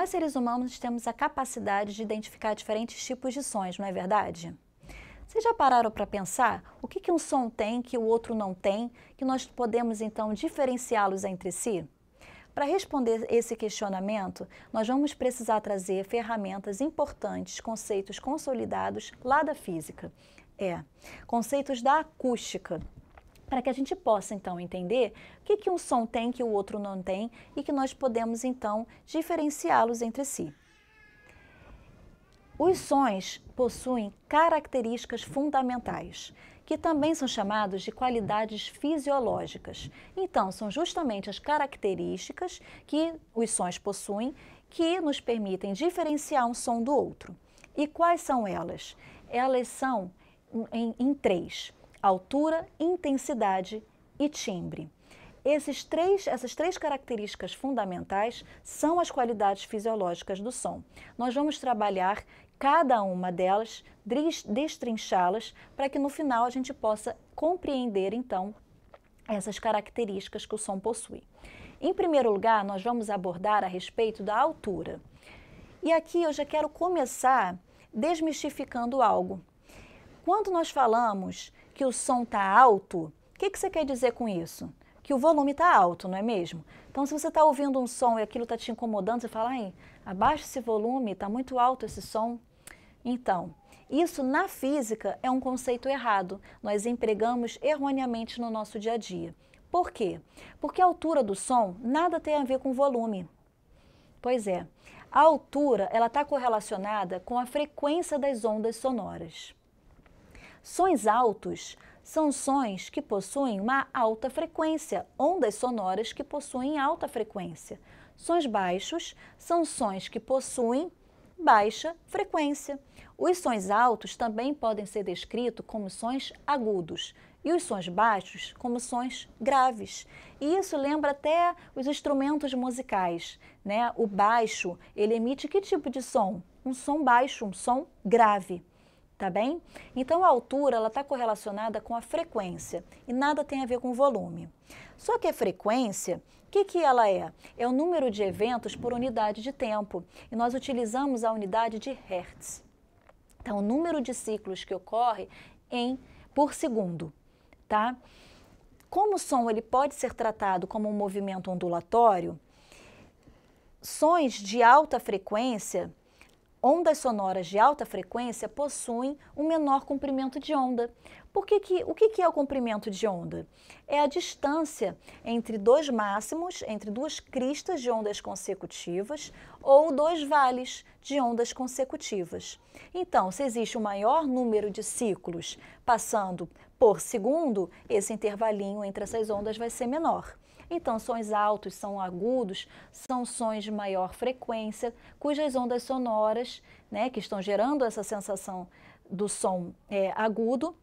Nós, seres humanos, temos a capacidade de identificar diferentes tipos de sons, não é verdade? Vocês já pararam para pensar o que, que um som tem que o outro não tem, que nós podemos então diferenciá-los entre si? Para responder esse questionamento, nós vamos precisar trazer ferramentas importantes, conceitos consolidados lá da física. É, conceitos da acústica, para que a gente possa então entender o que, que um som tem que o outro não tem e que nós podemos então diferenciá-los entre si. Os sons possuem características fundamentais, que também são chamados de qualidades fisiológicas. Então, são justamente as características que os sons possuem que nos permitem diferenciar um som do outro. E quais são elas? Elas são em, em três altura, intensidade e timbre. Esses três, essas três características fundamentais são as qualidades fisiológicas do som. Nós vamos trabalhar cada uma delas, destrinchá-las, para que no final a gente possa compreender então essas características que o som possui. Em primeiro lugar, nós vamos abordar a respeito da altura. E aqui eu já quero começar desmistificando algo. Quando nós falamos que o som está alto, o que, que você quer dizer com isso? Que o volume está alto, não é mesmo? Então, se você está ouvindo um som e aquilo está te incomodando, você fala, abaixa esse volume, está muito alto esse som. Então, isso na física é um conceito errado. Nós empregamos erroneamente no nosso dia a dia. Por quê? Porque a altura do som nada tem a ver com volume. Pois é, a altura ela está correlacionada com a frequência das ondas sonoras. Sons altos são sons que possuem uma alta frequência, ondas sonoras que possuem alta frequência. Sons baixos são sons que possuem baixa frequência. Os sons altos também podem ser descritos como sons agudos e os sons baixos como sons graves. E isso lembra até os instrumentos musicais, né? O baixo, ele emite que tipo de som? Um som baixo, um som grave tá bem? Então a altura ela está correlacionada com a frequência e nada tem a ver com volume. Só que a frequência, o que, que ela é? É o número de eventos por unidade de tempo e nós utilizamos a unidade de hertz. Então o número de ciclos que ocorre em por segundo, tá? Como o som ele pode ser tratado como um movimento ondulatório, sons de alta frequência Ondas sonoras de alta frequência possuem um menor comprimento de onda. Por que que, o que, que é o comprimento de onda? É a distância entre dois máximos, entre duas cristas de ondas consecutivas ou dois vales de ondas consecutivas. Então, se existe um maior número de ciclos passando por segundo, esse intervalinho entre essas ondas vai ser menor. Então, sons altos são agudos, são sons de maior frequência, cujas ondas sonoras, né, que estão gerando essa sensação do som é, agudo,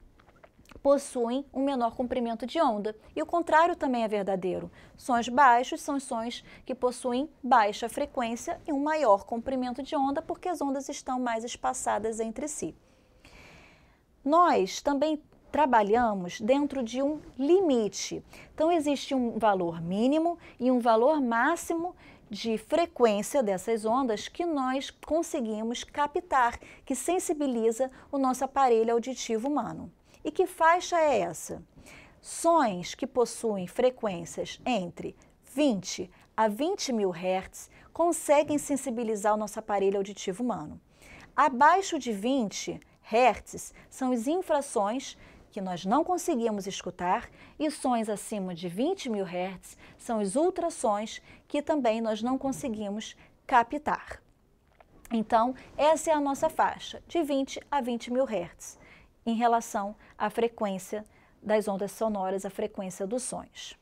possuem um menor comprimento de onda. E o contrário também é verdadeiro. Sons baixos são sons que possuem baixa frequência e um maior comprimento de onda, porque as ondas estão mais espaçadas entre si. Nós também trabalhamos dentro de um limite. Então, existe um valor mínimo e um valor máximo de frequência dessas ondas que nós conseguimos captar, que sensibiliza o nosso aparelho auditivo humano. E que faixa é essa? Sons que possuem frequências entre 20 a 20 mil hertz conseguem sensibilizar o nosso aparelho auditivo humano. Abaixo de 20 hertz são as infrações que nós não conseguimos escutar e sons acima de 20 mil hertz são os ultrassons que também nós não conseguimos captar. Então, essa é a nossa faixa, de 20 a 20 mil hertz, em relação à frequência das ondas sonoras, a frequência dos sons.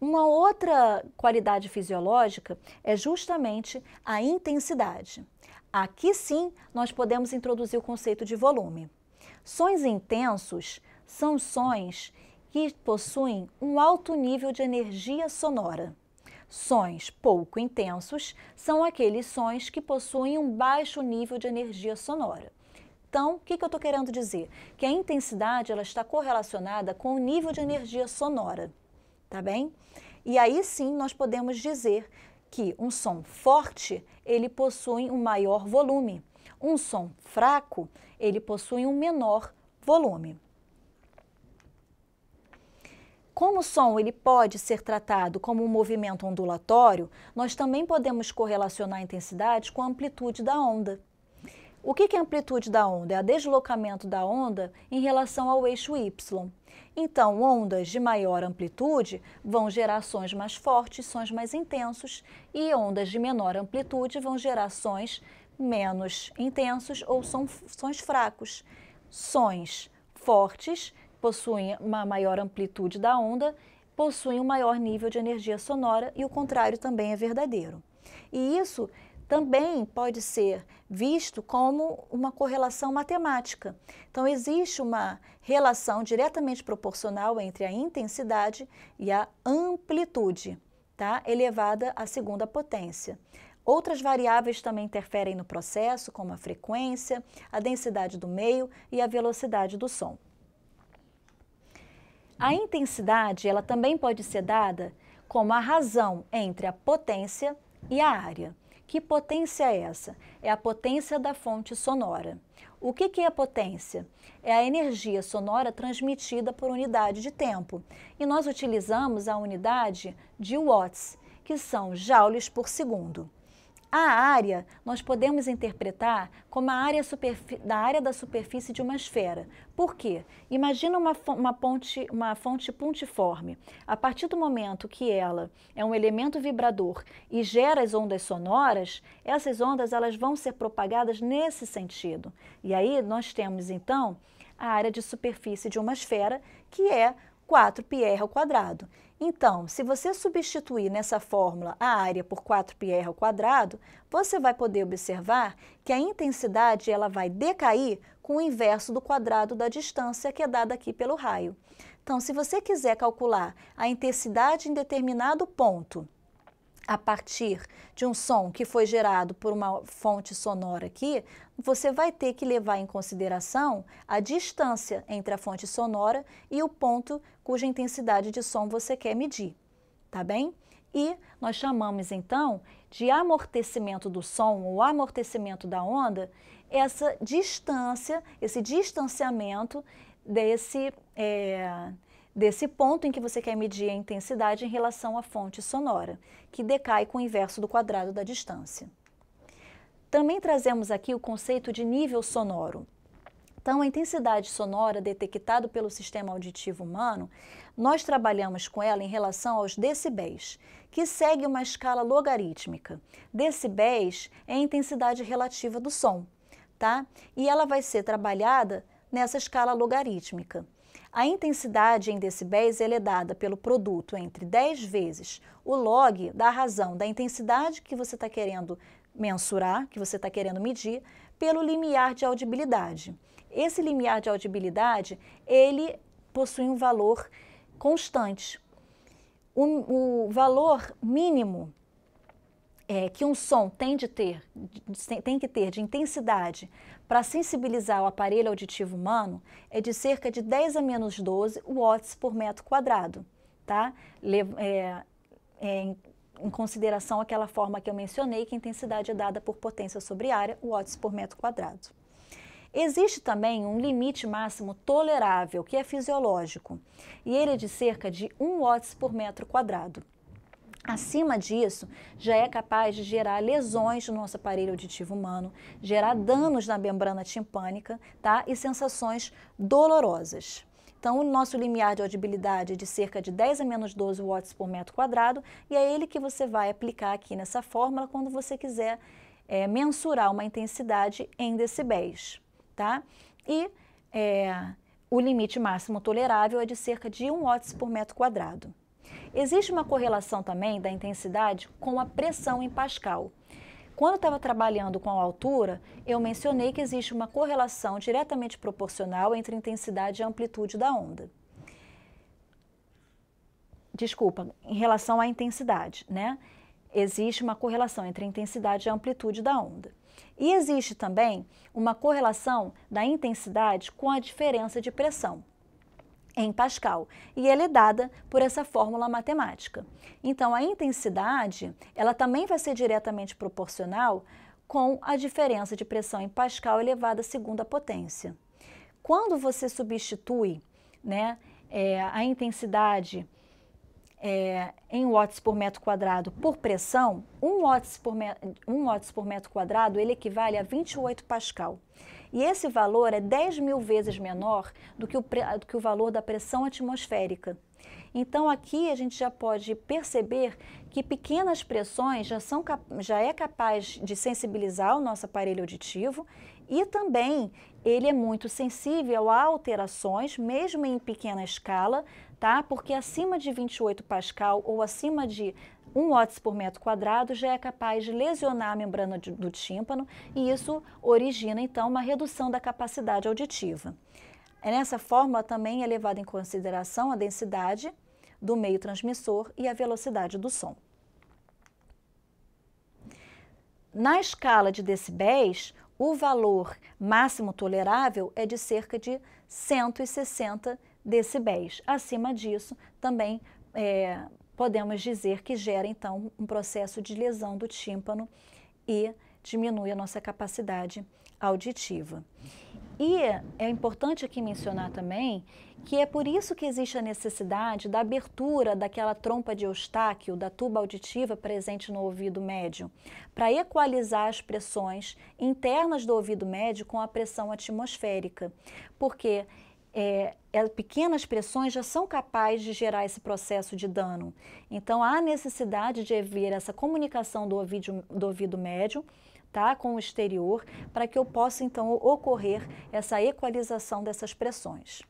Uma outra qualidade fisiológica é justamente a intensidade. Aqui sim nós podemos introduzir o conceito de volume. Sons intensos são sons que possuem um alto nível de energia sonora. Sons pouco intensos são aqueles sons que possuem um baixo nível de energia sonora. Então, o que, que eu estou querendo dizer? Que a intensidade ela está correlacionada com o nível de energia sonora, tá bem? E aí sim nós podemos dizer que um som forte ele possui um maior volume, um som fraco ele possui um menor volume. Como o som ele pode ser tratado como um movimento ondulatório, nós também podemos correlacionar a intensidade com a amplitude da onda. O que é a amplitude da onda? É o deslocamento da onda em relação ao eixo y. Então, ondas de maior amplitude vão gerar sons mais fortes, sons mais intensos, e ondas de menor amplitude vão gerar sons menos intensos ou são sons fracos. Sons fortes possuem uma maior amplitude da onda, possuem um maior nível de energia sonora e o contrário também é verdadeiro. E isso também pode ser visto como uma correlação matemática. Então, existe uma relação diretamente proporcional entre a intensidade e a amplitude, tá? elevada à segunda potência. Outras variáveis também interferem no processo, como a frequência, a densidade do meio e a velocidade do som. A intensidade, ela também pode ser dada como a razão entre a potência e a área. Que potência é essa? É a potência da fonte sonora. O que, que é potência? É a energia sonora transmitida por unidade de tempo. E nós utilizamos a unidade de watts, que são joules por segundo. A área nós podemos interpretar como a área da área da superfície de uma esfera. Por quê? Imagina uma, uma, ponte, uma fonte pontiforme. A partir do momento que ela é um elemento vibrador e gera as ondas sonoras, essas ondas elas vão ser propagadas nesse sentido. E aí nós temos então a área de superfície de uma esfera, que é 4πr ao quadrado. Então, se você substituir nessa fórmula a área por 4πr ao quadrado, você vai poder observar que a intensidade ela vai decair com o inverso do quadrado da distância que é dada aqui pelo raio. Então, se você quiser calcular a intensidade em determinado ponto a partir de um som que foi gerado por uma fonte sonora aqui, você vai ter que levar em consideração a distância entre a fonte sonora e o ponto cuja intensidade de som você quer medir, tá bem? E nós chamamos então de amortecimento do som ou amortecimento da onda essa distância, esse distanciamento desse, é, desse ponto em que você quer medir a intensidade em relação à fonte sonora, que decai com o inverso do quadrado da distância. Também trazemos aqui o conceito de nível sonoro. Então, a intensidade sonora detectada pelo sistema auditivo humano, nós trabalhamos com ela em relação aos decibéis, que segue uma escala logarítmica. Decibéis é a intensidade relativa do som, tá? E ela vai ser trabalhada nessa escala logarítmica. A intensidade em decibéis é dada pelo produto entre 10 vezes o log da razão da intensidade que você está querendo mensurar, que você está querendo medir, pelo limiar de audibilidade. Esse limiar de audibilidade, ele possui um valor constante. O, o valor mínimo é, que um som tem, de ter, tem que ter de intensidade para sensibilizar o aparelho auditivo humano é de cerca de 10 a menos 12 watts por metro quadrado, tá? Le, é, é, em, em, consideração aquela forma que eu mencionei, que a intensidade é dada por potência sobre área, watts por metro quadrado. Existe também um limite máximo tolerável, que é fisiológico, e ele é de cerca de 1 watts por metro quadrado. Acima disso, já é capaz de gerar lesões no nosso aparelho auditivo humano, gerar danos na membrana timpânica tá? e sensações dolorosas. Então, o nosso limiar de audibilidade é de cerca de 10 a menos 12 watts por metro quadrado, e é ele que você vai aplicar aqui nessa fórmula quando você quiser é, mensurar uma intensidade em decibéis, tá? E é, o limite máximo tolerável é de cerca de 1 watts por metro quadrado. Existe uma correlação também da intensidade com a pressão em Pascal. Quando estava trabalhando com a altura, eu mencionei que existe uma correlação diretamente proporcional entre intensidade e amplitude da onda. Desculpa, em relação à intensidade, né? Existe uma correlação entre intensidade e amplitude da onda. E existe também uma correlação da intensidade com a diferença de pressão em Pascal, e ela é dada por essa fórmula matemática. Então, a intensidade, ela também vai ser diretamente proporcional com a diferença de pressão em Pascal elevada à segunda potência. Quando você substitui né, é, a intensidade é, em watts por metro quadrado por pressão, 1 watts por, watts por metro quadrado ele equivale a 28 Pascal. E esse valor é 10 mil vezes menor do que o, do que o valor da pressão atmosférica. Então aqui a gente já pode perceber que pequenas pressões já, são, já é capaz de sensibilizar o nosso aparelho auditivo e também ele é muito sensível a alterações, mesmo em pequena escala, tá? Porque acima de 28 pascal ou acima de 1 watts por metro quadrado já é capaz de lesionar a membrana de, do tímpano e isso origina, então, uma redução da capacidade auditiva. É nessa fórmula também é levada em consideração a densidade do meio transmissor e a velocidade do som. Na escala de decibéis, o valor máximo tolerável é de cerca de 160 decibéis. Acima disso, também é, podemos dizer que gera então um processo de lesão do tímpano e diminui a nossa capacidade auditiva. E é importante aqui mencionar também que é por isso que existe a necessidade da abertura daquela trompa de Eustáquio, da tuba auditiva presente no ouvido médio, para equalizar as pressões internas do ouvido médio com a pressão atmosférica, porque é, é, pequenas pressões já são capazes de gerar esse processo de dano. Então, há necessidade de haver essa comunicação do ouvido, do ouvido médio tá, com o exterior, para que eu possa, então, ocorrer essa equalização dessas pressões.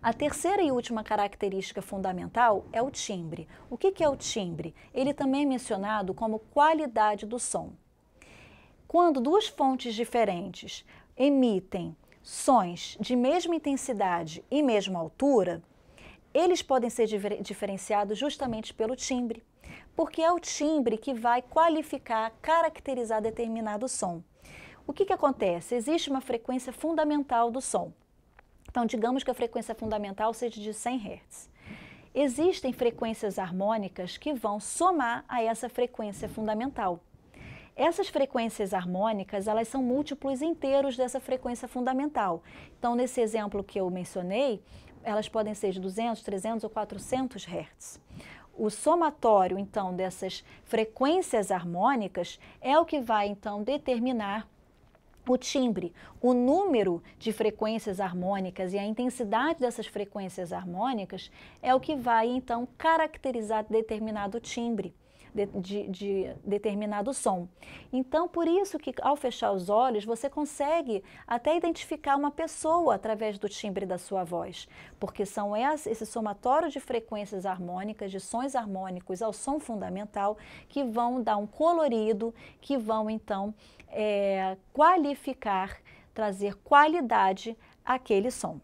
A terceira e última característica fundamental é o timbre. O que, que é o timbre? Ele também é mencionado como qualidade do som. Quando duas fontes diferentes emitem sons de mesma intensidade e mesma altura, eles podem ser diferenciados justamente pelo timbre, porque é o timbre que vai qualificar, caracterizar determinado som. O que, que acontece? Existe uma frequência fundamental do som. Então, digamos que a frequência fundamental seja de 100 Hz. Existem frequências harmônicas que vão somar a essa frequência fundamental. Essas frequências harmônicas, elas são múltiplos inteiros dessa frequência fundamental. Então, nesse exemplo que eu mencionei, elas podem ser de 200, 300 ou 400 Hz. O somatório, então, dessas frequências harmônicas é o que vai, então, determinar o timbre, o número de frequências harmônicas e a intensidade dessas frequências harmônicas é o que vai então caracterizar determinado timbre de, de, de determinado som. Então, por isso que ao fechar os olhos, você consegue até identificar uma pessoa através do timbre da sua voz, porque são esse somatório de frequências harmônicas, de sons harmônicos ao som fundamental, que vão dar um colorido, que vão então é, qualificar, trazer qualidade àquele som.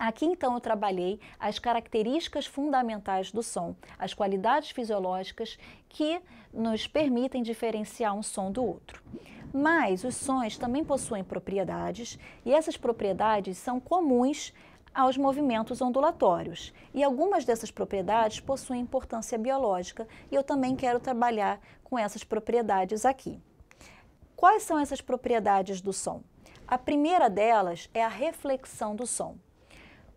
Aqui então eu trabalhei as características fundamentais do som, as qualidades fisiológicas que nos permitem diferenciar um som do outro. Mas os sons também possuem propriedades e essas propriedades são comuns aos movimentos ondulatórios. E algumas dessas propriedades possuem importância biológica e eu também quero trabalhar com essas propriedades aqui. Quais são essas propriedades do som? A primeira delas é a reflexão do som.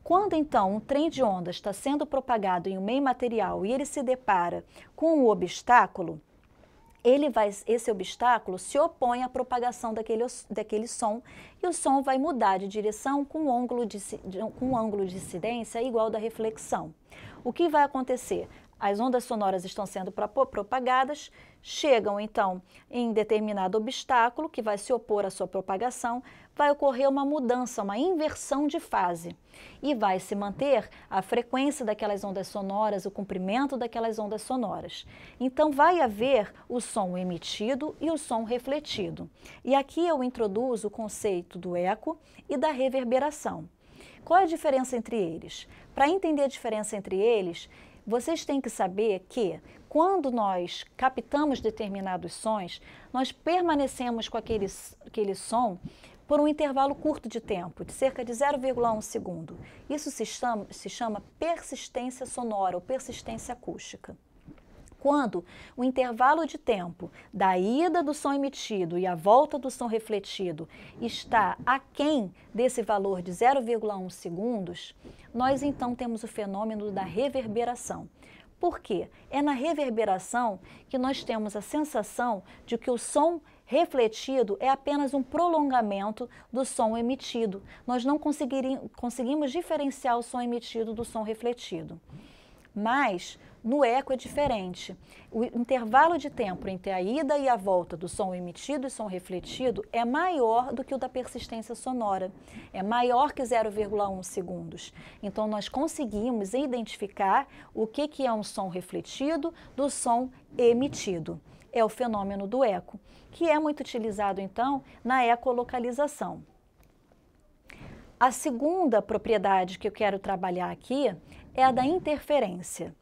Quando então um trem de onda está sendo propagado em um meio material e ele se depara com um obstáculo, ele vai, esse obstáculo se opõe à propagação daquele, daquele som e o som vai mudar de direção com um ângulo de, com um ângulo de incidência igual da reflexão. O que vai acontecer? as ondas sonoras estão sendo propagadas, chegam então em determinado obstáculo que vai se opor à sua propagação, vai ocorrer uma mudança, uma inversão de fase e vai se manter a frequência daquelas ondas sonoras, o comprimento daquelas ondas sonoras. Então vai haver o som emitido e o som refletido. E aqui eu introduzo o conceito do eco e da reverberação. Qual é a diferença entre eles? Para entender a diferença entre eles, vocês têm que saber que quando nós captamos determinados sons, nós permanecemos com aquele, aquele som por um intervalo curto de tempo, de cerca de 0,1 segundo. Isso se chama, se chama persistência sonora ou persistência acústica quando o intervalo de tempo da ida do som emitido e a volta do som refletido está aquém desse valor de 0,1 segundos, nós então temos o fenômeno da reverberação. Por quê? É na reverberação que nós temos a sensação de que o som refletido é apenas um prolongamento do som emitido. Nós não conseguimos diferenciar o som emitido do som refletido. Mas no eco é diferente. O intervalo de tempo entre a ida e a volta do som emitido e som refletido é maior do que o da persistência sonora. É maior que 0,1 segundos. Então nós conseguimos identificar o que, que é um som refletido do som emitido. É o fenômeno do eco, que é muito utilizado então na ecolocalização. A segunda propriedade que eu quero trabalhar aqui é a da interferência.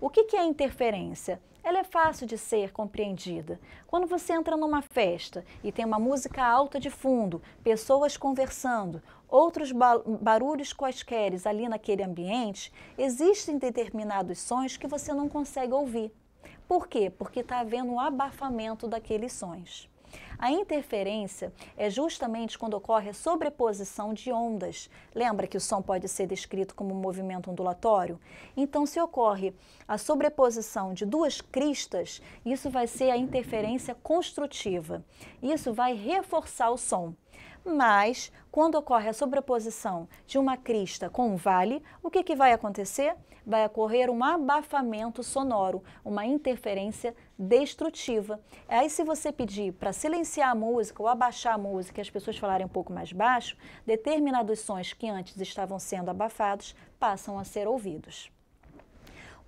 O que, que é interferência? Ela é fácil de ser compreendida. Quando você entra numa festa e tem uma música alta de fundo, pessoas conversando, outros ba barulhos quaisquer ali naquele ambiente, existem determinados sons que você não consegue ouvir. Por quê? Porque está havendo um abafamento daqueles sons. A interferência é justamente quando ocorre a sobreposição de ondas. Lembra que o som pode ser descrito como um movimento ondulatório? Então, se ocorre a sobreposição de duas cristas, isso vai ser a interferência construtiva. Isso vai reforçar o som. Mas, quando ocorre a sobreposição de uma crista com um vale, o que, que vai acontecer? Vai ocorrer um abafamento sonoro, uma interferência destrutiva. Aí, se você pedir para silenciar a música ou abaixar a música e as pessoas falarem um pouco mais baixo, determinados sons que antes estavam sendo abafados passam a ser ouvidos.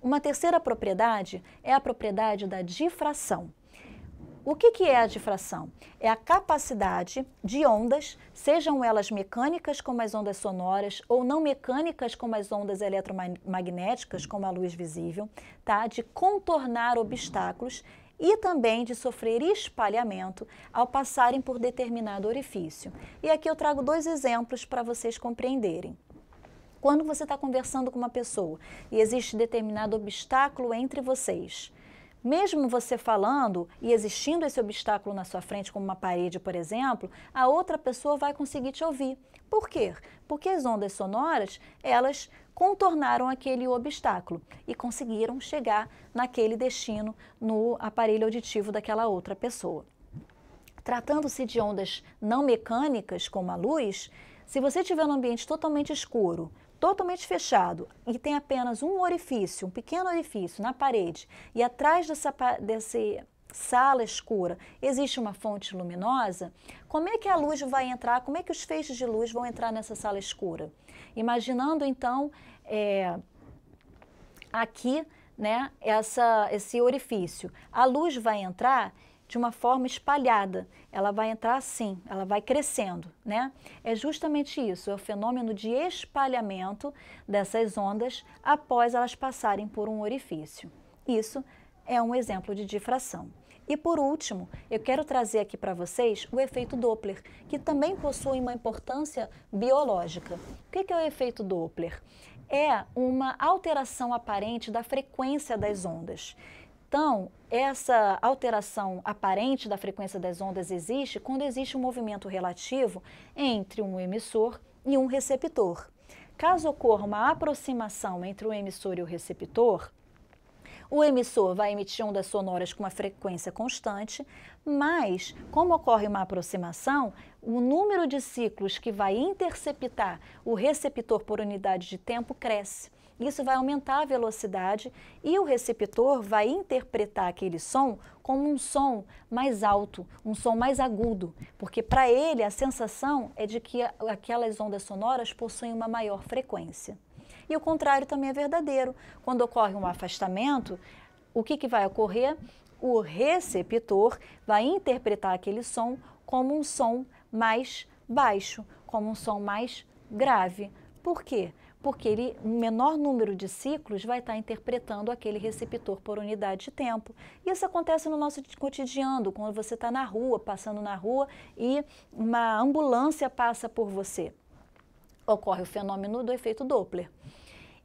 Uma terceira propriedade é a propriedade da difração. O que, que é a difração? É a capacidade de ondas, sejam elas mecânicas como as ondas sonoras ou não mecânicas como as ondas eletromagnéticas, como a luz visível, tá? de contornar obstáculos e também de sofrer espalhamento ao passarem por determinado orifício. E aqui eu trago dois exemplos para vocês compreenderem. Quando você está conversando com uma pessoa e existe determinado obstáculo entre vocês, mesmo você falando e existindo esse obstáculo na sua frente, como uma parede, por exemplo, a outra pessoa vai conseguir te ouvir. Por quê? Porque as ondas sonoras, elas contornaram aquele obstáculo e conseguiram chegar naquele destino no aparelho auditivo daquela outra pessoa. Tratando-se de ondas não mecânicas, como a luz, se você estiver num ambiente totalmente escuro totalmente fechado e tem apenas um orifício, um pequeno orifício na parede, e atrás dessa, desse, sala escura, existe uma fonte luminosa, como é que a luz vai entrar, como é que os feixes de luz vão entrar nessa sala escura? Imaginando então é, aqui né, essa, esse orifício, a luz vai entrar de uma forma espalhada. Ela vai entrar assim, ela vai crescendo, né? É justamente isso, é o fenômeno de espalhamento dessas ondas após elas passarem por um orifício. Isso é um exemplo de difração. E por último, eu quero trazer aqui para vocês o efeito Doppler, que também possui uma importância biológica. O que é o efeito Doppler? É uma alteração aparente da frequência das ondas. Então, essa alteração aparente da frequência das ondas existe quando existe um movimento relativo entre um emissor e um receptor. Caso ocorra uma aproximação entre o emissor e o receptor, o emissor vai emitir ondas sonoras com uma frequência constante, mas, como ocorre uma aproximação, o número de ciclos que vai interceptar o receptor por unidade de tempo cresce. Isso vai aumentar a velocidade e o receptor vai interpretar aquele som como um som mais alto, um som mais agudo, porque para ele a sensação é de que aquelas ondas sonoras possuem uma maior frequência. E o contrário também é verdadeiro. Quando ocorre um afastamento, o que, que vai ocorrer? O receptor vai interpretar aquele som como um som mais baixo, como um som mais grave. Por quê? porque ele, um menor número de ciclos vai estar interpretando aquele receptor por unidade de tempo. Isso acontece no nosso cotidiano, quando você está na rua, passando na rua e uma ambulância passa por você. Ocorre o fenômeno do efeito Doppler.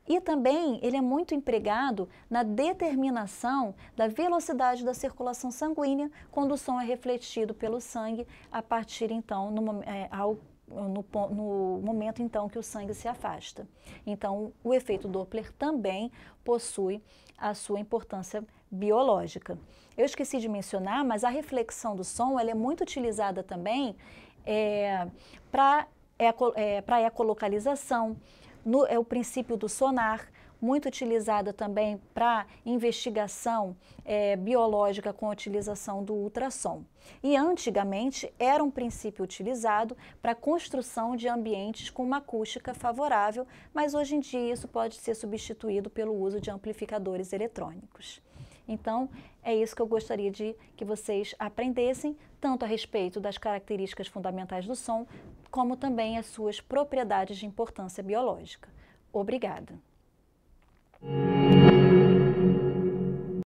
E também ele é muito empregado na determinação da velocidade da circulação sanguínea quando o som é refletido pelo sangue a partir então no, é, ao no, no, momento então que o sangue se afasta. Então, o efeito Doppler também possui a sua importância biológica. Eu esqueci de mencionar, mas a reflexão do som ela é muito utilizada também é, para eco, é, ecolocalização. No, é o princípio do sonar muito utilizada também para investigação é, biológica com a utilização do ultrassom. E antigamente era um princípio utilizado para a construção de ambientes com uma acústica favorável, mas hoje em dia isso pode ser substituído pelo uso de amplificadores eletrônicos. Então, é isso que eu gostaria de que vocês aprendessem, tanto a respeito das características fundamentais do som, como também as suas propriedades de importância biológica. Obrigada! Thank you.